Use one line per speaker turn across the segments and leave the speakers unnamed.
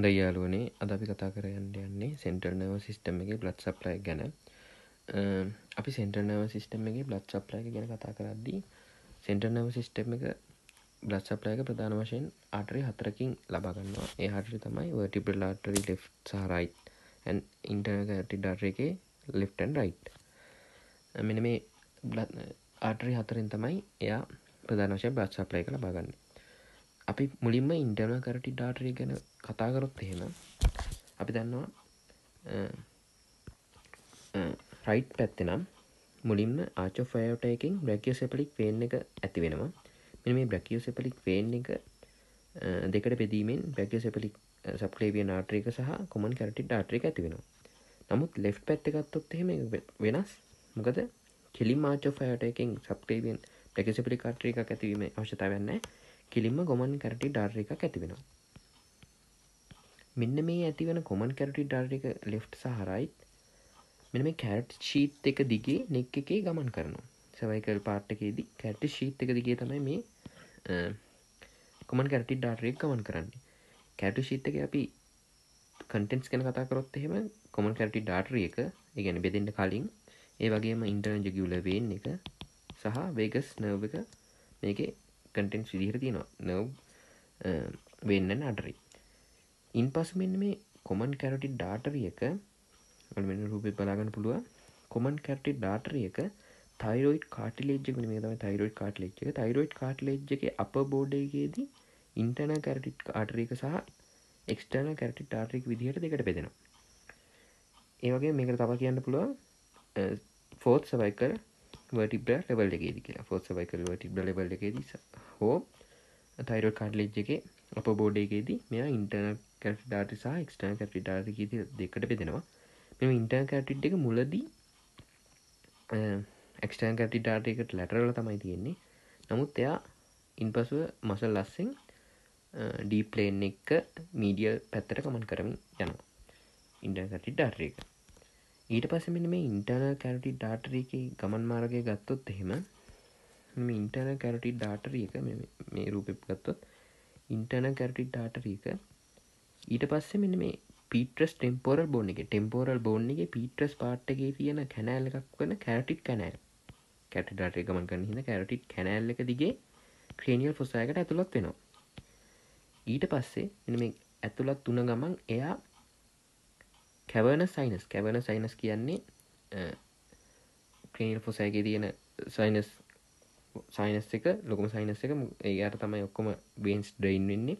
හොඳ යාලුවනේ අද අපි කතා කරයන්න යන්නේ සෙන්ටර්නව සිිස්ටම එක බ්ලඩ් සප්ලය ගැන අපි සෙන්ටර්නව සිිස්ටම එක බ්ලඩ් සප්ලය ගැන කතා කරද්දී සෙන්ටර්නව සිිස්ටම එක බ්ලඩ් සප්ලයක ප්‍රධාන වශයෙන් ආටරි හතරකින් ලබාගන්නවා ඒ හටරි තමයි වටිබල් ආටරි ලේ සහරයි ඇන් ඉන්ටනගටි ඩර් එක ලෙෆ්ටන් රයිට් මෙන මේ ආටරි හතරෙන් තමයි එයා ප්‍රධාන වශය බ්ලඩ් සප්ලය කළ බාගන්නේ අපි මුලින්ම ඉන්ටර්න කරටි ඩාටරය ගැන කතාකරොත් එහෙම අපි දන්නවා රයිට් පැත්තනම් මුලින්ම ආචෝ ෆයෝටයකින් බ්‍රැකියෝ සෙපලික් වේන් එක ඇති වෙනවා මෙ මේ බ්‍රැකියෝ සෙපලික් වේන් එක දෙකට පෙදීමෙන් බ්‍රැකියෝ සෙපලික් සප්ලේවිය නාට්‍රික සහ කොමන් කරටි ඩාට්‍රික ඇති වෙනවා නමුත් ලෙෆ් පැත්තකත්තොත් එහෙම වෙනස් මොකද කෙලි මාචෝ ෆයෝටයකින් සප්ලේවියෙන් ැකිසිපලි කාට්‍රික ඇතිවීම අවශ්‍යතාවන්නේ කිලින්ම ගොමන් කරටි ඩර් එකක් ඇතිවෙනවා මෙන්න මේ ඇතිවන කොමන් කරටි ඩර් එක ලෙෆ් සහරයිත් මෙ මේ කැට් ශීත් එක දිගේ නෙක් එකේ ගමන් කරනවා සවයිකල් පාට්ටකේදී කැට් ශීත් එක දිගේ තමයි මේ කොමන් කරටි ඩර්රෙක් ගමන් කරන්නේ කැටු ශීත් එක අපි කටෙන්ස් ගැන කතාකරොත් එහෙම කොමන් කරටි ඩාටරිය එක ගැන බෙදෙන්ට කලින් ඒ වගේම ඉන්ටර්ජගියුල වේන් එක සහ වේගස් නර්ව එක මේක කටෙන්ස් විදිහර තියෙනවා නොව් uh, වෙන්න නටරි ඉන් පසු මෙන්න මේ කොමන් කැරටි ඩාටරිය එක මෙන්න රූපය බලාගන්න පුළුව කොමන් කැරටි ඩාටරිය එක තයිරෝයිඩ් කාටිලේජ් එක මේ තමයි තයිරෝයිඩ් කාටිලේජ් එක තයිරෝයිඩ් කාටිලේජ් එකේ අප බෝඩයේදී ඉන්ටර්නල් කැරටිට් ආටරි එක සහ එක්ස්ටර්නල් කැරටිට් ආටරි එක විදිහට දෙකට බෙදෙනවා ඒ වගේ මේකට තව කියන්න පුළුවන් ෆෝත් uh, සවයිකල් වටිබ්‍ර ලබල් එකේද කියලා ෆෝස්සවයිකල් වටිබ්‍ර ලබල් එකේද හෝ තයිරෝ කඩ්ලෙජ් එක අප බෝඩයකේදී මෙයා ඉන්ටර්න කැට් ඩාට සහ එක්ස්ටර්න කැට් ඩාටකීද දෙකට පෙදෙනවා මෙම ඉන්ටර්න් කැටිට් එක මුලදී එක්ස්ටර්න් කැටි ඩාට එකට ලැටරල තමයි තියෙන්නේ නමුත් එයා ඉන් පසුව මසල් ලස්සෙන් ඩීප්ලේන් එක මීඩිය පැත්තර කමන් කරමින් යනවා ඉන්ටර්න් කැටි ඩාට එක ඊට පස්ස මෙ මේ ඉන්ටර්න කැරටි ඩාටරක ගමන් මාර්ගය ගත්තොත් එහෙම මේ ඉන්ටර්න කැරටි ඩාටරියක මේ රූපෙප් ගත්තොත් ඉන්ටර්න කැරටි ඩාටරීක ඊට පස්සේ මෙ මේ පිටස් ටෙම්පෝරල් බෝන එක ටෙම්පෝරල් බෝන් එක පිටස් පාට්ටගේ තියෙන කැනෑල් එකක් වන කැරටිට් කැනෑල් කැට ඩාටය ගමන් කන්න හිද කැරටිට් කැනෑල් එක දිගේ ක්‍රේනිියල් ෆොසයකට ඇතුළත් වෙනවා ඊට පස්සේ මෙ ඇතුළත් තුන ගමන් එයා කැවන සයිනස් කැවන සයිනස් කියන්නේ ක්‍රීල් පොසෑගේ තියෙන සයිනස් සයිනස් එක ලොකම සයිනස් එක ඒයට තමයි ඔක්කොම බේන්ස් ඩ්‍රයින් වෙන්නේ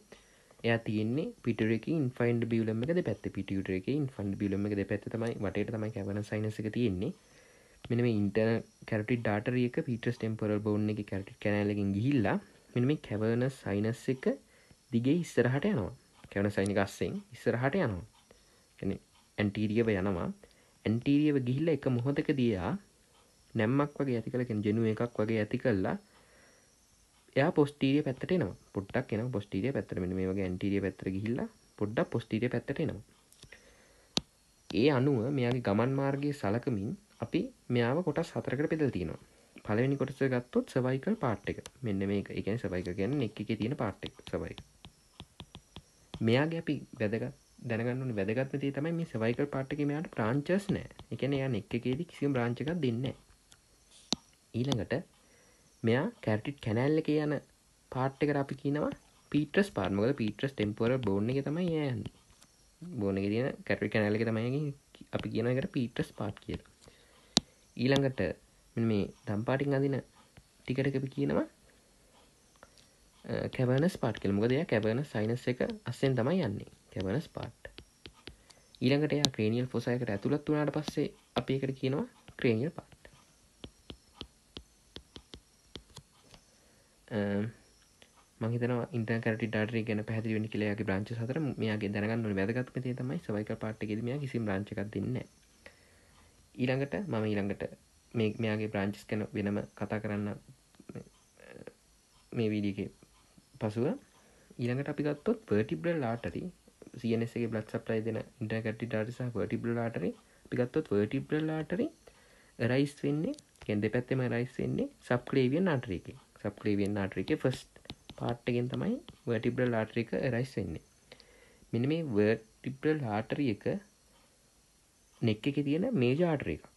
එයා තියන්නේ පිටර එක ඉන්ෆයින්ඩ බියලම එක පැත් පිටියුට එක ඉන්ෆන්ඩ බියලම එක පැත්ත තමයි වට තමයි කැවන සයිනස එක තියෙන්නේ මෙනම ඉන්ටර් කැරටි ඩාටරියක පිටස් ටෙම්පරල් බවන්න එක කැරටි කැනලකින් ගිහිල්ලා මෙනම කැවන සයිනස් එක දිගේ ඉස්සරහට යනවා කැවන සයිනිකස්සෙන් ඉස්සරහට යනවා කැනෙ ඇන්ටීරියව යනවා ඇන්ටීරියව ගිහිල්ල එක මොහොතක දයා නැම්මක් වගේ ඇති කළ ජනුව එකක් වගේ ඇති කල්ලා එයා පොස්ටීරිය පැත්තට න පොඩ්ඩක් එන පොස්ටීරිය පැත්තර මෙ මේ වගේ ඇන්ටීරිය පැත්තර ගිහිල්ලා පොඩ්ඩක් පොස්ටීරිය පැත්තට එනවා ඒ අනුව මෙයාගේ ගමන් මාර්ගය සලකමින් අපි මෙයාව කොටස් හතරකට පෙදල් තියෙනවා පලවෙනි කොටස ගත්තොත් සවයිකල් පාට් එක මෙන්න මේ එකන සවයික ගැන එක එක තියෙන පාට්ක් සවයි මෙයාගේ අපි වැදගත් දැනගන්න වැදගත්ම දේ තමයි මේ සවයිකල් පාට්ටක මෙයාට ප්‍රාංචස් නෑ එකන එයා එක්කේදී කිසිම බ්‍රාංචිකක් දෙන්න ඊළඟට මෙයා කැටිට් කැනැල්ල එක යන පාට්ටකට අපි කියනවා පීටස් පාර්මකල පීටස් ටෙම්පොර බෝන්න එක තමයි යන්න බෝන එක තියෙන කැටි කැනැල්ල එක තමයි අපි කියන එකට පීටස් පාට් කියල ඊළඟට මේ දම්පාටින් අදින ටිකට අපි කියනවා කැවනස් පාට් කළ මොකද එයා කැවන සයිනස් එක අස්සෙන් තමයි යන්නේ කැමනස් පාට් ඊළඟට යා ක්‍රේනියල් පොසයකට ඇතුළත් වනාට පස්සේ අපි එකට කියනවා ක්‍රේනියල් පාට් මහිතන ඉන්ටකට ඩට ගැන පැදිි වනි කියලයාගේ බ්‍රංච සතර මේයාගේ දැනගන්න වැදගත්මතේ තමයි සවයික පාට් ගෙදම කිසි බ්‍රංචිකක් දෙන්න ඊළඟට මම ඊළඟට මේ මෙයාගේ බ්‍රංචිස් කන වෙනම කතා කරන්න මේ වීඩියගේ පසුව ඊළඟට අපිගත්තොත් පර්ටිබ්‍රල් ලාටරී සනසගේ බ්ලත් සප්ටයි දෙන ඉටකටි ටාටසහ වටිබල ලාටර පිගත්තොත් වටිබල ලාටර රයිස් වෙන්නේ කෙන්ද පැත්තෙම රයිස් වෙන්නේ සප්ලේවිය නාටරක සප්ලේවියෙන් නාටරික ෆස්ට් පාට්ටගෙන් තමයි වටිබල ලාටරික රයිස් වෙන්නේ මෙන මේ වටිබල ලාටර එක නෙක් එක තියෙන මේජාටර එක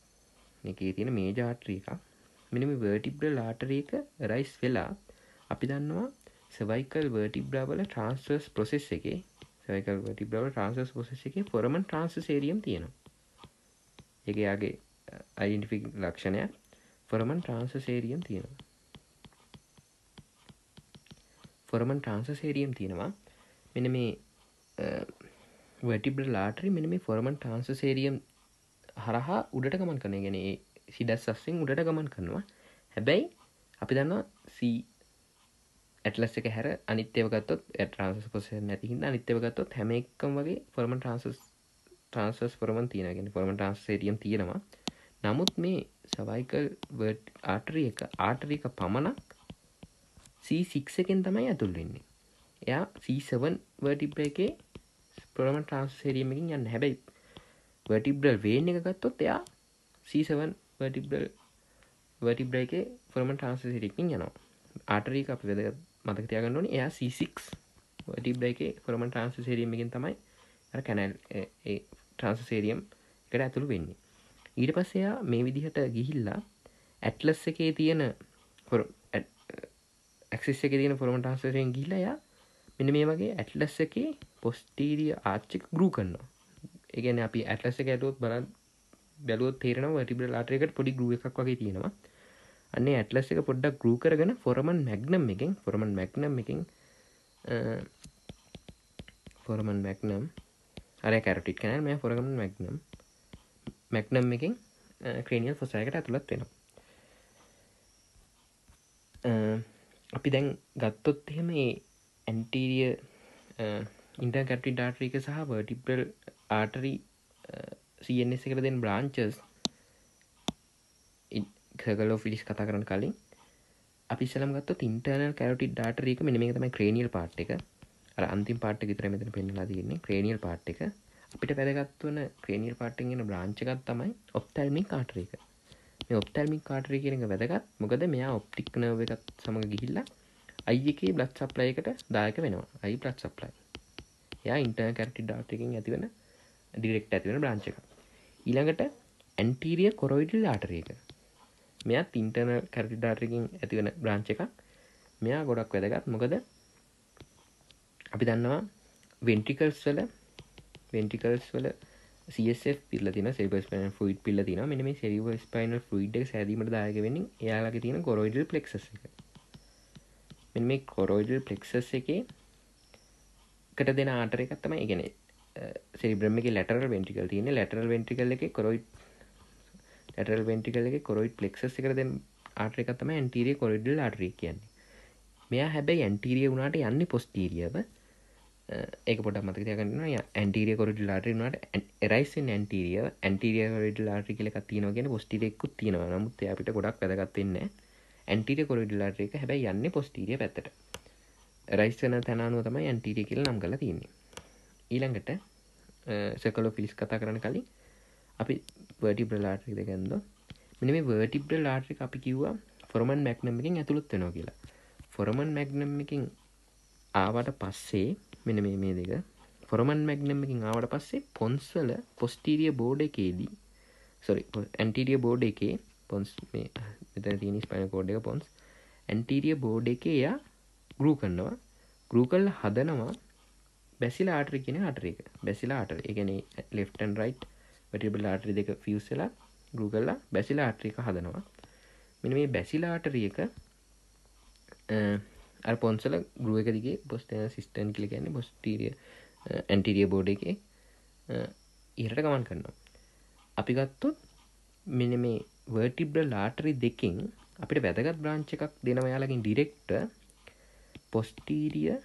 එක තියෙන මේජාටර එක මෙනම වටිබල ලාටර එක රයිස් වෙලා අපි දන්නවා සවයිකල් වර්ටිබ්‍රාවල ට්‍රන්ස්ර්ස් ප්‍රොසෙස් එකේ සයිකල් වැටිබ්‍රව ට්‍රන්සස් පොසෙස් එකේ ෆොරමන් ට්‍රන්සසේරියම් තියෙනවා එක යාගේ අයිඩිෆික් ලක්ෂණයක් ෆොරමන් ට්‍රන්සසේරියම් තියෙනවා ෆොරමන් ට්‍රන්සසේරියම් තියෙනවා මෙන මේ වැටිබ්‍ර ලාටරි මෙන මේ ෆොරමන් ට්‍රන්සසේරියම් හරහා උඩට ගමන් කරන ගැන සිඩස් සස්සිෙන් උඩට ගමන් කරනවා හැබැයි අපි දන්නවා ඇටලස් එක හැර අනිත්‍යව ගත්තොත් ට්‍රන්ස් පොස නැතිහින්න අනිත්‍යව ගත්තොත් හැම එක්කම් වගේ ෆොර්ම ට්‍රන්සස් ට්‍රන්සස් ෆොරමන් තියෙනගෙන ෆොර්ම ට්‍රන්ස්ේටියම් තියෙනවා නමුත් මේ සවයිකල් වර්ඩ් ආටරිය එක ආටරික පමණක් සීසික්සකෙන් තමයි ඇතුල් වෙන්නේ එයා සීසවන් වර්ටිබ්‍ර එකේ පොරම ට්‍රන්ස්ේරියමකින් යන්න හැබැයි වටිබ්‍රල් වේන එක ගත්තොත් එයා සීසවන් වටිබ්‍රල් වටිබ්‍ර එක ෆොරම ට්‍රන්ස්සිරිකින් යනවා ආටරීක අපි වැදගත් මතක තියාගන්නන එයා C6 ඩිබ්ල එක කොරම ට්‍රන්ස් සේරියම්මකින් තමයි කැනල් ට්‍රන්ස් සේරියම් එකට ඇතුළු වෙන්නේ ඊට පස්සයා මේ විදිහට ගිහිල්ලා ඇටලස් එකේ තියෙන ඇක්සිස් එක තියෙන ෆොරම ට්‍රන්ස්රෙන් ගිලයා මෙන මේ වගේ ඇටලස් එක පොස්ටීරිය ආච්චික් ගරු කරන්නවා ඒගැන අපි ඇටලස එක ඇතුත් බල බැලුව තේරෙනවා ටිබල ලාටරකට පොඩි ගුව එකක් වගේ තියෙනවා අන්නේ ඇටලස් එක පොඩ්ඩක් ගරු කරගෙන ෆොරමන් මැක්නම් එකින් ෆොරමන් මැක්නම් එකින් ෆොරමන් මැක්නම් අර කැරටික් කැන මේ ෆොරගම මැක්නම් මැක්නම් එකින් ක්‍රේනිියල් සොසයකට ඇතුළත් වෙනවා අපි දැන් ගත්තොත් එහෙම ඇන්ටීරිය ඉන්ටර් කැටි ඩාටරික සහ වටිපල් ආටරි සෙකට දෙෙන් බ්‍රාංචස් කගලෝ ෆිලිස් කතා කරන කලින් අපි සලම්ගත් ඉන්ටර්නල් කැරටි ඩාටරීක මෙනම තම ක්‍රේනියල් පාට් එක අන්ති පාට ගතර මෙතන පෙන්නලා තියන්නේ ක්‍රේනියල් පාට් එක අපිට පැදගත්වන ක්‍රේනියල් පාටෙන්ගෙන බ්‍රාංචකත් තමයි ඔප්තල්මින් කාටරේක මේ ඔප්තල්මින් කාටරය කියනක වැදගත් මොකද මෙයා ඔප්ටික් නව එකත් සමඟ ගිහිල්ලා අයිකේ බ්ලත් සප්ලයකට දායක වෙනවා අයි පලත් සප්ලයි යා ඉන්ටර් කැරටි ඩාටකින් ඇතිවන ඩිරෙක්ට ඇතිවෙන බ්‍රාංචක ඊළඟට ඇන්ටීරිය කොරොයිඩල් ආටරේක මෙයත් ඉන්ටන කැරතිධාරකින් ඇතිවෙන බ්‍රාංච එකක් මෙයා ගොඩක් වැදගත් මොකද අපි දන්නවා වෙන්ටිකල්ස් වල වෙන්ටිකල්ස් වල පිල්ල තින සේබ පන ෆයිඩ් පිල්ල තින මෙම සෙරිව ස්පයින ෆයිඩ් සැදීමට දායක වෙන්න යාලක තියෙන කොරෝයිඩල් පලෙක්ස එක මෙ මේ කොරෝයිඩල් පලෙක්සස් එකේ කට දෙන ආටර එකත්තම ඉගෙන සෙරිබ්‍රම එක ලටරල් වෙන්ටිකල් තියෙන ලටරල් වෙන්ටිකල් එක කොරොයිඩ් ටල් වෙන්ටිකලගේ කොරොයිඩ් පලෙක්සස් එකරද ආටරකතම ඇන්ටීරිය කොරිඩල් ආටරිය කියන්නේ මෙයා හැබැයි ඇන්ටීරිය වුණට යන්නේ පොස්ටීරියව ඒක පොට මතක තියගන්න ඇන්ටීරිය කොරඩ ලාටරනට එරයිස් ඇන්ටීරිය ඇන්ටීරිය කොරඩ ලාටරි කියලක තියන ගෙන පොස්ටිරෙක්කු තියෙනවා නමුත් අපිට ගොඩක් වැදගත්වෙන්න ඇන්ටිරිය කොරඩ ලාටරක හැබැයි යන්න පොස්ටීරිය පැත්තට රයිස්වන තැනනුව තමයි ඇන්ටීරිය කියල නම් කල තියන්නේ ඊළඟට සකලෝ පිලිස් කතා කරන කලින් අපි වර්ටිබ්‍ර ලාටරික් දෙකන්ද මෙනි මේ වර්ටිබ්‍ර ලාටරික් අපි කිව්වා ෆොරමන් මැක්නම් එකින් ඇතුළත් වෙනවා කියලා ෆොරමන් මැක්නම් එකින් ආවට පස්සේ මෙන මේ මේ දෙක ෆොරමන් මැක්නම් එකින් ආවට පස්සේ පොන්ස්වල පොස්ටීරිය බෝඩ එකේදී සොරි ඇන්ටිරිය බෝඩ එකේ පොන්ස් මේ මෙතන තියෙන ස්පයින කෝඩ් එක පොන්ස් ඇන්ටිරිය බෝඩ් එකේ එයා ග්‍රූ කරනවා ග්‍රූ කරලා හදනවා බැසිලා ආටරි කියන ආටර එක බැසිලා ආටර එකනේ ලෙෆ්ටන් රයිට් වැටිබල් ආටරි දෙක ෆියස් වෙලා ගරු කරලා බැසිලා ආටරික හදනවා මෙන මේ බැසිලා ආටරියක අර පොන්සල ගරුව එක දිගේ බොස්ටන සිිස්ටන් කලි ගැන්න බොස්ටීරිය ඇන්ටිරිය බෝඩ එක ඉරට ගමන් කරනවා අපි ගත්තුත් මෙන මේ වර්ටිබ්‍ර ලාටරි දෙකින් අපිට වැදගත් බ්‍රාංච එකක් දෙනව යාලකින් ඩිරෙක්ට පොස්ටීරිය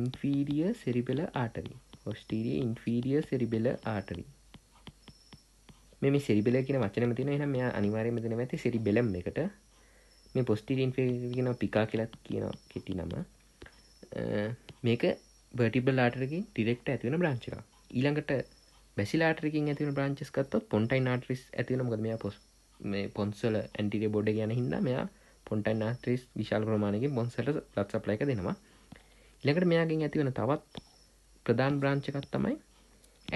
ඉන්ෆීරිය සෙරිබෙල ආටරී පොස්ටීරිය ඉන්ෆීරිය සෙරිබෙල ආටරී මේ සිරිබෙල කියන වචනම තින එනම් මෙයා අනිවාර්යම දෙන ඇති සිරි බෙලම් එකට මේ පොස්ටිරීන් කියන පිකා කියලත් කියන කෙටි නම මේක බටිබල් ලාටරකින් ටිරෙක්ට ඇතිවෙන බ්‍රංචික ඊළඟට බැසිලාටරකින් ඇතිවන බ්‍රංචිස්කත්ත පොන්ටයි නාටරිස් ඇතිවන ගොද මෙයා පොස් මේ පොන්සල ඇන්ටිරිය බොඩ ගැන හිද මෙයා පොන්ටයි නාට්‍රිස් විශාල් ප්‍රමාණයගේ පොන්සල ලත් සප්ලයික දෙනවා ඉළඟට මෙයාගෙන් ඇතිවන තවත් ප්‍රධාන බ්‍රාංචකත් තමයි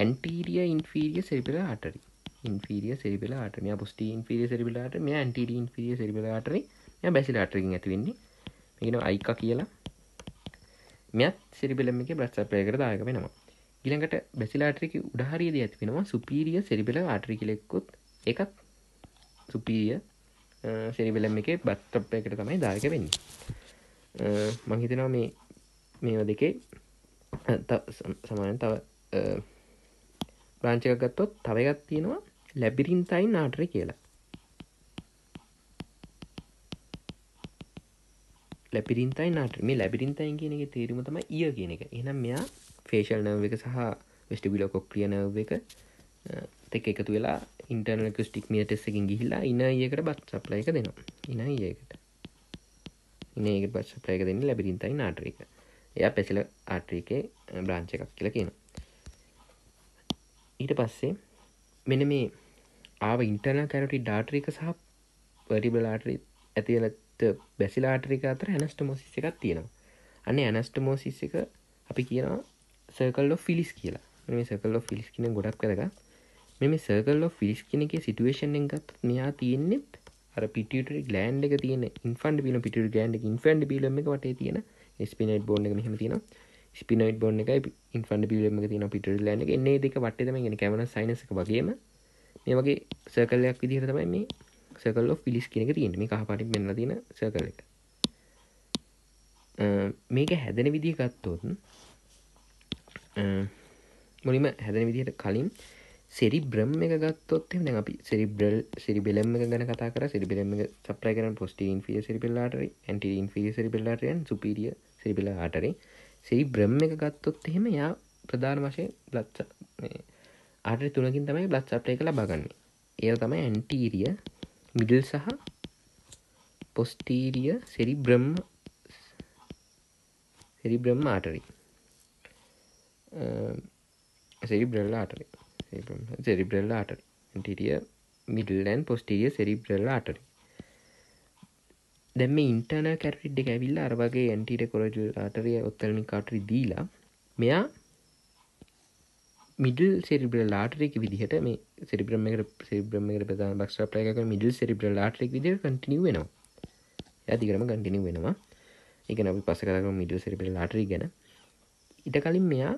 ඇන්ටීරිය ඉන්ෆීරිය සෙරිපිල ආටරී ඉන්ෆීරිය සෙරිබෙල ආටම පුස්ට ඉන්ෆිරිය සෙරිබිලාට මේ ඇන්ටඩ ඉන්ෆිරිය සෙරිබලාටර ය බැසිලාටරින් ඇතිවෙන්නේ මේෙන අයික කියලා මෙත් සිරිබෙලම එක බ්‍රස්්චපයකට දායක වෙනවා ඉළඟට බැසිලාටරික උඩහරියද ඇතිවෙනවා සුපීරිය සෙරිබෙල ආටරි කෙලෙක්කුත් එකක් සුපීරිය සෙරිබෙලම් එක බත්තප්පයකට තමයි දායක වෙන්නේ මංහිතනවා මේ මේවා දෙකේ සමාන තව ප්‍රාංචිකක් ගත්තොත් තවගත් තියෙනවා ලැබිරින්තයින් නාට්‍රය කියලා ලැපිරින්තයි නාට මේ ලැබිරින්තයින් කියන එක තේරුම තම ඉය කියන එක එනම් මෙයා ෆේෂල් නව එක සහ වෙස්ටිබිලෝ කොක්්‍රිය නව එක තෙක එකතු වෙලා ඉන්ටර්නල් කුස්ටික් මියටෙස්සකින් ගිහිලා ඉන ඒකට බත් සප්ලයක දෙනවා ඉන ඒකට ඉනඒක බත් සප්ලයක දෙන්න ලැබිරින්තයි නාට්‍ර එක එය පැසල ආට්‍රිකේ බ්‍රාංච එකක් කියලා කියන ඊට පස්සේ මෙන මේ ආව ඉන්ටර්නල් කැරටි ඩාටරික සහ පරිබලාටරි ඇතිලත් බැසිලාටරික අතර ඇනස්ටමෝසිස් එකක් තියෙනවා අන්න ඇනස්ටමෝසිස් එක අපි කියනවා සර්කල්ලෝ ෆිලිස් කියලා මේ සකල්ලෝ ෆිලිස් කියන ගොඩක් කරග මෙම සර්කල්ලෝ ෆිලිස් කියන එක සිටුවේෂන් එකත් මෙයා තියෙන්නෙත් අර පිටියට ගලෑන්් එක තියෙන ඉන්ෆන්ඩ පිල පිට ගෑන්ඩ ඉන්ෆන්ඩ පිලම එක වටේ තියෙන ස්පිනට් බෝන් එක මෙහම තියෙනවා ස්පිනයිට් බොන්න එක ඉන්ෆන්ඩ පිලම තියෙන පිට ලෑන එක එන්නේ දෙක වටේම ගෙන කැමන සයිනසක වගේම මේ වගේ සර්කල්ලයක් විදිහර තමයි මේ සකල්ලෝ ෆිලිස් කෙනෙක තියෙන මේ කහපටි මෙන්න තින සකල එක මේක හැදෙන විදිහ ගත්තොතුන් මුලිම හැදෙන විදිහට කලින් සෙරි බ්‍රම් එක ගත්තොත් එ අපි සෙරිබ්‍රල් සිරි බෙලම් එක ගැන කතා කර සිරි බෙලම් සප්‍රයි කරන පොස්ටීන් ිය සිරි පෙල්ලාට ඇන්ටන් ිය සිරි පෙල්ලාටයන් සුපිරිය සිරි පෙලා ආටරේ සිරි බ්‍රම් එක ගත්තොත් එහෙම යා ප්‍රධාන වශයෙන් ලත්ස අට තුළකින් තමයි බ්ලස් සප්ලය එක ලබාගන්නේ ඒ තමයි ඇන්ටීරිය මිඩල් සහ පොස්ටීරිය සෙරි බ්‍රම් සෙරි බ්‍රම් ආටරි සෙරි බ්‍රල්ල ආටරි සෙරි බ්‍රල්ල ආටරි ඇන්ටීරිය මිඩල්ලන් පොස්ටීරිය සෙරි බ්‍රල්ල ආටරි දැම ඉන්ටන කැටිට් එක ඇවිල්ල අරවගේ ඇන්ටිට කොරජ ආටරය ඔත්තලනි කාටරි දීලා මෙයා මිඩල් සෙරිබල ලාටරෙක් විදිහට මේ සිරිබ්‍රමකට සිරිබ්‍රමකට ප්‍රධාන බක්ෂප්‍රයක මිඩල් සෙරිබල ලාටරෙක් විදිර කටිනිව වෙනවා ඇතිකරම ගටිනිව වෙනවා එක අපි පස කරම මිඩල් සෙරිබල ලාටරී ගැන ඉට කලින් මෙයා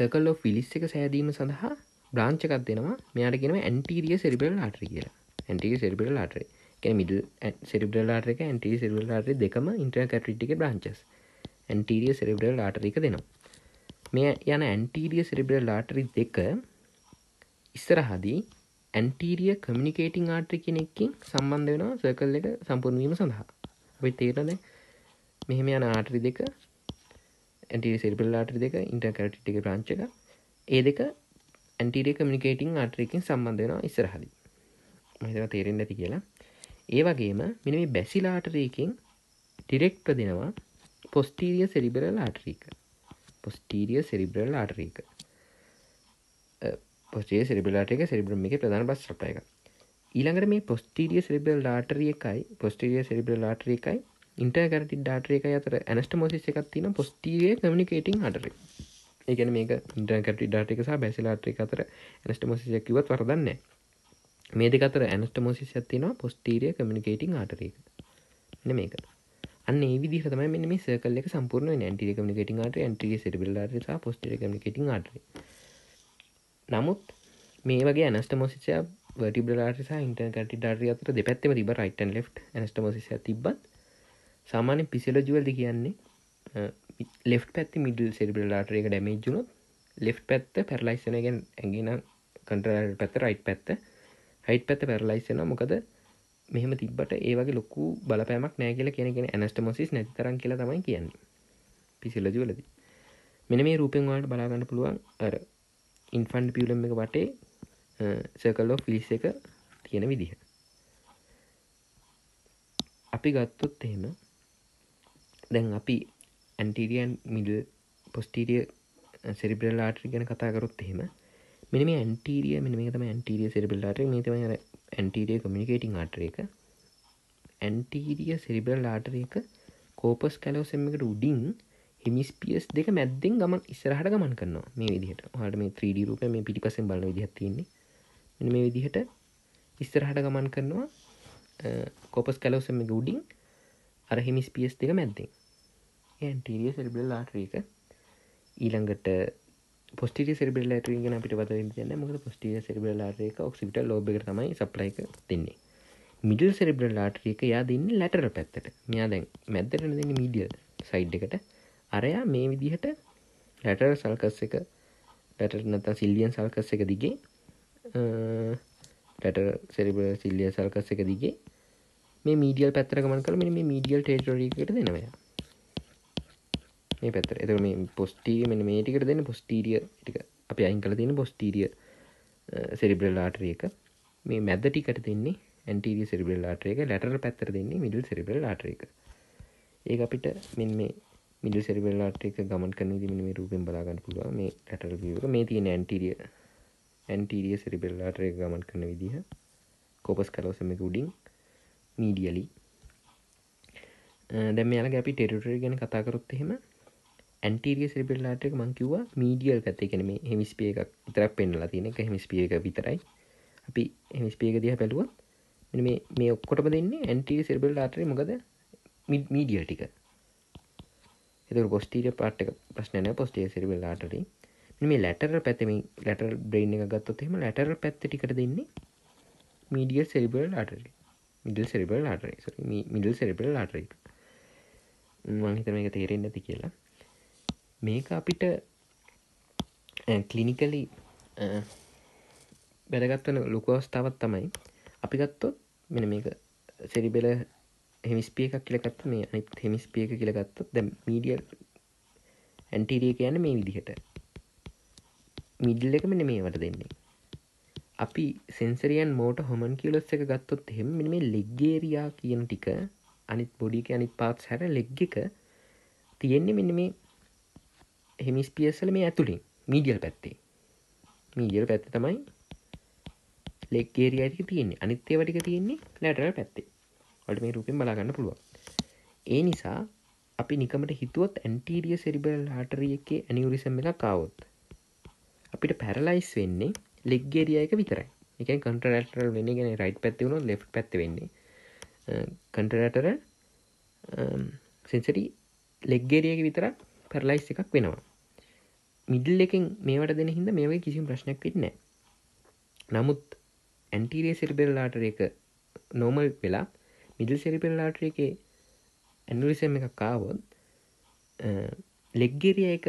සකල්ලෝ ෆිලිස් එක සෑදීම සඳහා බ්‍රාංචකත් දෙෙනවා මෙයාට කියෙනව ඇන්ටීරිය සෙරිබල ලාටරී කියලා ඇන්ටික සෙරිබල ලාටරේ මිඩ සෙරිබල ලාටක ඇන්ටිය සෙරිබල ලාටරේ දෙකම ඉන්ටර් කැටික බ්‍රාංචස් ඇන්ටීරිය සෙරිබල ලාටරික දෙනවා මේ යන ඇන්ටීරිය සිරිබිරල් ආටරි දෙක ඉස්සරහදී ඇන්ටීරිය කමිනිකේටිං ආටරි කෙනෙක්කින් සම්බන්ධ වෙන සර්කල් එක සම්පූර්ණවීම සඳහා අපි තේරද මෙහෙම යන ආටරි දෙක ඇන්ටි සිරිබිල් ආටරි දෙක ඉන්ටකරටික ප්‍රංචක ඒ දෙක ඇන්ටීරිය කමිනිකේටිං ආටරයකින් සම්බන්ධ වෙන ඉස්සරහදී මහිතව තේරෙන් ඇති කියලා ඒ වගේම මෙ මේ බැසිලාටරයකින් ටිරෙක්ට දෙනවා පොස්ටීරිය සෙරිබරල් ආටරීක පොස්ටීරිය සෙරිබ්‍රල් ආටරක පොස්ටේ සෙරිබිලාට එක සෙරිබ්‍රම එක ප්‍රධාන බස් රපය එක ඊළඟට මේ පොස්ටීරිය සෙරිබල් ලාටරිය එකයි පොස්ටීරිය සෙරිබල් ලාටරිය එකයි ඉන්ටගරටි ඩාටර එක අතර ඇනස්ට මෝසිස් එකක් තින පොස්ටීරිය කමිකේටින් අටර ඒගැන මේක ඉන්ටකට ඩාට එක සහ බැසිලාටරි අතර ඇනස්ට මෝසිසයක් කිවත් වරදන්න මේ දෙකතර ඇනස්ට මෝසිස් ඇතිනවා පොස්ටීරිය කමිකේටින් ආටර එක න මේකට අන්න විදි හතම මෙ සකල සම්පර්න ඇන්ටි කමිකටින් ට ඇන්ටිය සෙටබිල්ලාට පොස්ට කමිකටින් ආට නමුත් මේ වගේ ඇනස්ට මොසිචා ටිබලාට ඉටකට ඩරිය අතර දෙපැත්තම තිබ රයිටන් ලේ නස්ටමසිස තිබත් සාමාන්‍ය පිසිලජුවල්ද කියන්නේ ලේ පැත්ති මිඩල් සෙරිබලාට එක ඩැමේජුණු ලේ පැත්ත පැරලයිසනගෙන් ඇගෙන කටරල් පැත්ත රයිට් පැත්ත හයිට් පැත්ත පැරලයිසන මොකද මෙහම තිබට ඒවගේ ලොකු බලපෑමක් නෑ කියල කෙනෙන ඇනස්ටමොසිස් නැතරන් කියලා තමයි කියන්නේ පිසිල්ලජවලද මෙන මේ රූපෙන්වාට බලාගන්න පුළුවන් අර ඉන්ෆන්ඩ් පියලම් එක වටේ සකල්ලෝ පිලිස් එක තියෙන විදිහ අපි ගත්තොත් එහෙම දැන් අපි ඇන්ටීරියන් මිල් පොස්ටීරිය සෙරිබිල් ආටරි ගැන කතාකරොත් එහෙම මෙනි ඇන්ටීරිය මෙනිම තම ඇන්ටීරිය සෙරිබිල්ලාට මේ තම ඇන්ටීඩිය කමිනිකේටිං ආටර එක ඇන්ටීඩිය සෙරිබල් ආටර එක කෝපස් කැලෝසෙම එකට උඩින් හිමිස්පියස් දෙක මැද්දෙන් ගමන් ඉස්සරහට ගමන් කරනවා මේ විදිහට හට මේ 3ඩ රූප මේ පිටිපසෙන් බල විදිහත්තින්නේ මෙ මේ විදිහට ඉස්සරහට ගමන් කරනවා කොපස් කැලෝසම ගුඩින් අර හිමිස්පියස් දෙක මැද්දෙන් ඇන්ටීරිය සෙල්බල් ආටරක ඊළඟට පොස්ටිය සෙරිබෙල් ඇටරගෙන අපිට පත දන්න මක පොස්ටිය සෙරිබෙල්ලාරයක ඔක්සිට ලෝබ තමයි සප්ලයික දෙන්නේ මිඩල් සෙරිබෙල් ලාටරියක යා දෙන්න ලැටර පැත්තට මෙයා දැන් මැද්දරන දෙන්න මීඩියල් සයිඩ් එකට අරයා මේ විදිහට ලැටර සල්කස් එක ලැටර නත සිල්ලියන් සල්කස් එක දිගේ ලැටර සෙරිබ සිල්ලිය සල්කස් එක දිගේ මේ මීඩියල් පැත්තරකමන් කල මේ මීඩියල් ටේටරකට දෙනවයා මේ පැත්තර එතක මේ පොස්ටිය මෙ මේ ටිකට දෙන්න පොස්ටීරිය ටික අපි අයින් කල තියෙන පොස්ටීරිය සෙරිබ්‍රල්ලාටරිය එක මේ මැද ටිකට දෙන්නේ ඇන්ටිරිය සෙරිබ්‍රල්ලාටරේ එක ලැටර පැත්තර දෙන්නේ මිඩල් සෙරිබ්‍රල්ලාටර එක ඒ අපිට මෙන් මේ මිඩල් සෙරිබල්ලාටක ගමන් කන දිමින් මේ රූපෙන් බලාගන්න පුළුව මේ ලැටර ියක මේ තියෙන ඇන්ටිරිය ඇන්ටිරිය සෙරිබෙල්ලාටර එක ගමන් කරන විදිහ කෝපස් කලෝසමක උඩින් මීඩියලි දැම යාලගේ අපි ටෙරුටරි ගැන කතාකරොත් එහෙම ඇන්ටීරිය සෙබෙල්ලාට මං කිව්වා මීඩියල් පැත්තේ කෙන මේ හෙමිස්පිය එකක් විතරක් පෙන්නලා තියෙන එක හෙමිස්පිය එක විතරයි අපි හෙමිස්පියක දිහ පැලුවත් මේ මේ ඔක්කොටම දෙන්නේ ඇන්ටීරිය සෙබෙල් ආටරේ මොකද මීඩියල් ටික එතුර පොස්ටීට පාට් එක ප්‍රශ්නය පොස්ටේ සිරිබෙල් ආටර මේ ලැටර පැතම ලැටර් බ්‍රේන් එක ගත්තොත්හෙම ලැටර් පැත්ත ටිකට දෙන්නේ middle cerebral artery middle cerebral artery middle cerebral artery මහිතම එක තේරෙන් ඇති කියලා මේක අපිට කලිනිකලි බැරගත්වන ලොකු අවස්ථාවත් තමයි අපි ගත්තොත් මෙන මේක සෙරිබෙල හෙමිස්පිය එකක් කියලගත්ත මේ අනිත් හෙමිස්පිය එක කියලගත්තොත් ද මීඩියල් ඇන්ටිරිය යන මේ විදිහට මිඩල් එක මෙන මේවට දෙන්නේ අපි සෙන්සරියන් මෝට හොමන් කියලස් එක ගත්තොත් හෙම මේ ලෙග්ගේරයා කියන ටික අනිත් බොඩික අනිත් පාත් හැර ලෙග් එක තියෙන්නේ මෙන්න මේ හෙමිස්පියසල මේ ඇතුළින් මීඩියල් පැත්තේ මීඩියල් පැත්ත තමයි ලෙක්කේරිය ඇතික තියන්නේ අනිත්තේ වටික තියෙන්නේ ලැටර පැත්තේ ඔට මේ රූපෙන් බලාගන්න පුළුවන් ඒ නිසා අපි නිකමට හිතුවත් ඇන්ටීඩිය සෙරිබල් හටරිය එකේ ඇනිවරිසම් වෙලා කාවොත් අපිට පැරලයිස් වෙන්නේ ලෙක්ගේරිය එක විතරයි එක කටරටල් වෙන ගෙන රයිට් පැත්තිවුණු ලේ පැත් වෙන්නේ කටරටර සෙන්සරි ලෙක්ගේරියක විතරක් පැරලයිස් එකක් වෙනවා මිඩල් එකෙන් මේවට දෙන හිද මේ වගේ කිසිම ප්‍රශ්නයක් වෙන්නේ නමුත් ඇන්ටීරේ සිරිබෙල්ලාටර එක නෝමල් වෙලා මිඩල් සිරිපෙල්ලාටර එක ඇඩුලිසම එක කාවොත් ලෙක්ගෙරිය එක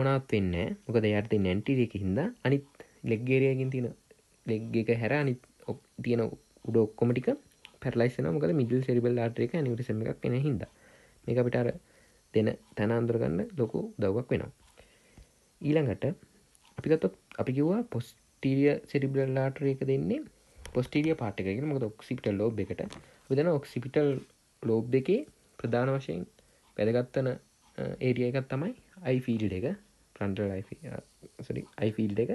මොනත් වෙන්න මොකද යට නැන්ටිර එක හින්දා අනිත් ලෙක්ගෙරයගින් තියෙන ලෙග් එක හැර අනිත් තියෙන උඩ ඔක්කොමටික පැරලයිසන මොකද මිඩල් සිරිබෙල්ලාටර එක නිටසම එකක් එෙන හිද මේ අපිටර දෙන තැන අන්දුරගන්න ලොකු දවක් වෙනවා ඊළඟට අපි ගතත් අපි කිව්වා පොස්ටීරිය සෙරිබල ලාටරයක දෙන්නේ පොස්ටීරිය පාටකගෙන මොද ඔක්සිපිටල් ලෝබ් එකට විදන ඔක්සිපිටල් ලෝබ් දෙකේ ප්‍රධාන වශයෙන් වැදගත්තන ඒරිය එකත් තමයි අයිෆිල් එක ප්‍රන්ටල් අයිෆිල් එක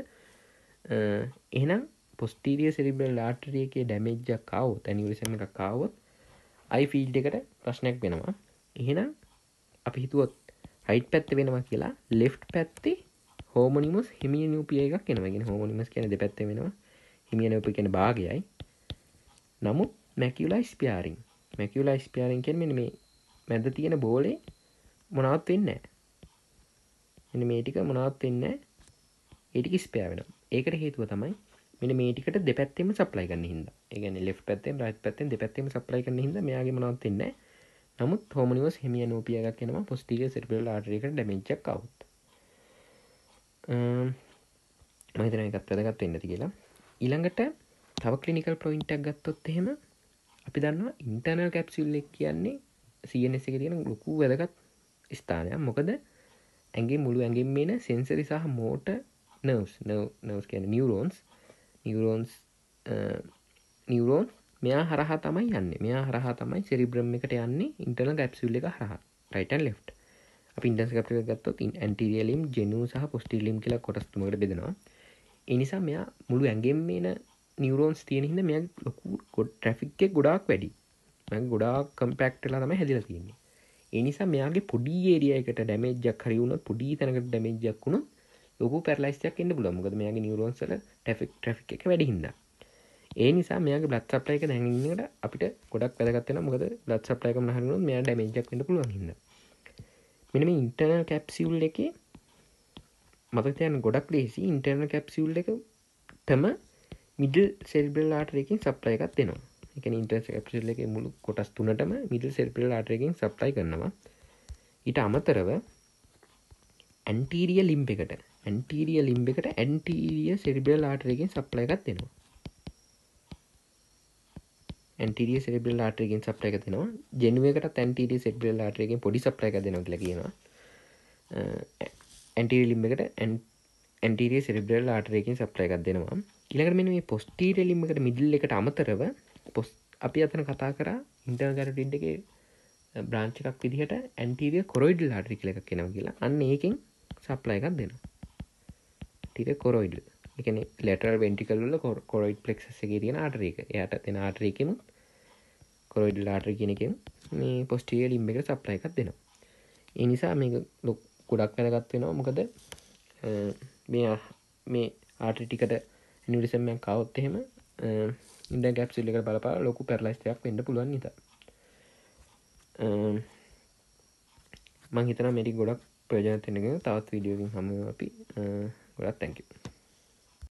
එහනම් පොස්ටීරිය සෙරිබල ලාටරියගේ ඩැමේජ්ජ කව් තැනිවරිසම එක කාවොත් අයිෆිල් එකට ප්‍රශ්නයක් වෙනවා එහෙනම් අපි හිතුවොත් හයිට් පැත්ත වෙනවා කියලා ලෙෆ් පැත්තේ හෝමනිමස් හිමිය නූපිය එකක් එනවගෙන හෝමනිමස් කියන දෙපැත්ත වෙනවා හිමිය නූප කියන භාගයයි නමුත් මැකියුලයි ස්පියාරිං මැකියුලයි ස්පියාරිං කෙන් මෙ මේ මැද තියෙන බෝලේ මොනවත් වෙන්න එ මේටික මොනවත් වෙන්න ඒටික ස්පයා වෙන ඒකට හේතුව තමයි මෙ මේටිකට දෙපැත්තෙම සප්ලයි කන්න හිද එකගන ලේ පැත්තෙන් රයිත් පැත්තෙන් දෙපැත්තෙම සප්ලයි කන්න හිද මෙයාගේ මොනවත් වෙන්න නමුත් හෝමනිවස් හිමිය නූපියගක් කෙනවා පොස්ටික සිරිපල් ආටරකට ඩමෙන්චක් කවුත් මහිතන එකත් වැදගත් එන්නති කියලා ඊළඟට තව කලිනිකල් පොයින්ටක් ගත්තොත් එහෙම අපි දන්නවා ඉන්ටර්නල් කැප්සිුල්ලෙක් කියන්නේ සියන එක තියෙන ලොකු වැදගත් ස්ථානයක් මොකද ඇගේ මුළු ඇගෙන් මෙන සෙන්සරි සහ මෝට නවස් නවස් කියන නිියවරෝන්ස් නිියවරෝන්ස් නිියවරෝන් මෙයා හරහා තමයි යන්න මෙයා හරහා තමයි සෙරිබ්‍රම් එකට යන්නේ ඉන්ටර්න ගැප්සිුල්ල එක හරහා රයිටන් ලෙට් ඉන්ටස්කට ගත්තොත් ඇන්ටිරියලම් ජනූ සහ පොස්ටිලිම් කියලා කොටස්තුමට බෙදෙනවා එනිසා මෙයා මුළු ඇගෙම් මේන නිවරෝන්ස් තියෙන හින්න මෙ ලොකු කොඩ් ට්‍රෆික්ක ගොඩක් වැඩි ගොඩාක් කම්පෙක්ටලා තම හැදිල තියන්නේ එනිසා මෙයාගේ පොඩි ඒරියකට ඩැමේජ්ජක් හරිවුණ පොඩි තැනකට ඩැමේජ්ජක් වුණු ලොකු පැරලයිස්යක් එන්න පුළමුගද මෙයාගේ නිවරෝන්සල ටෙෆික් ට්‍රෆික් එක වැඩිහින්න ඒ නිසා මෙයාගේ බ්ලත් සප්ලයක දැඟන්නට අපිට ගොඩක් වැදගත්තෙන මොකද බ්ලත් සප්ලයක හරුණු මෙයා ඩැමේජක් වන්න පුළුවන්න්න මෙනම ඉන්ටර්නල් කැප්සිුල් එක මතතයන් ගොඩක් ලේසි ඉන්ටර්නල් කැප්සිුල් එක තම මිඩල් සෙල්බෙල්ලාටරකින් සප්ලය එකත් දෙෙනවා එක ඉන්ටර්ස් කැප්සිල් එක මුළු කොටස් තුනටම මිඩල් සෙල්පෙල්ලාටරකින් සප්ලයි කරනවා ඊට අමතරව ඇන්ටීරිය ලිම්ප එකට ඇන්ටීරිය ලිම්බ එකට ඇන්ටීරිය සෙරිබියල් ආටරකින් සප්ලය එකත් දෙෙනවා ඇන්ටිරිය සෙබල් ලාටරකින් සප්ට එක දෙනවා ජනුවකට තැන්ටිරිය සෙබල් ලාටරකින් පොඩි සප්ට එක දෙනව ලගෙනවා ඇන්ටිරි ලිම්බකට ඇන්ටිරිය සෙබල් ලාටරකින් සප්ට එකක් දෙනවා ඉලකට මෙ මේ පොස්ටීර ලිම්මකට මිදිල්ල එකට අමතරව පොස් අපි අතන කතා කරා ඉන්ටර්ගරටින්ටගේ බ්‍රාංචිකක් විදිහට ඇන්ටිරිය කොරොයිඩ් ලාටරි කලක් කෙනව කියලා අන්න ඒකින් සප්ලය එකක් දෙනවා ටිර කොරොයිඩල් එකන ලෙටරල් වෙන්ටිකල්ල කොරොයිඩ් පලෙක්සගේ තියෙන ආටරක යට තින ආටරයකම කොරොයිඩ් ලාටර කියනකෙන් මේ පොස්ටිය ලිම්බ එක සප්ලයි එකක් දෙනවා එනිසා මේ ලොක් ගොඩක් වැදගත්වෙනවා මොකද මේ මේ ආටටිකට නිරිසම්ය කවුත් එහෙම ඉඩ ගැප්සිල්ලි එක බලපා ලොකු පැරලයිස්තයක් වෙන්න පුළුවන් නිත මංහිතන මෙඩි ගොඩක් ප්‍රජාතනක තවත් විඩියෝගින් හම අපි ගොඩක් තැන්කිව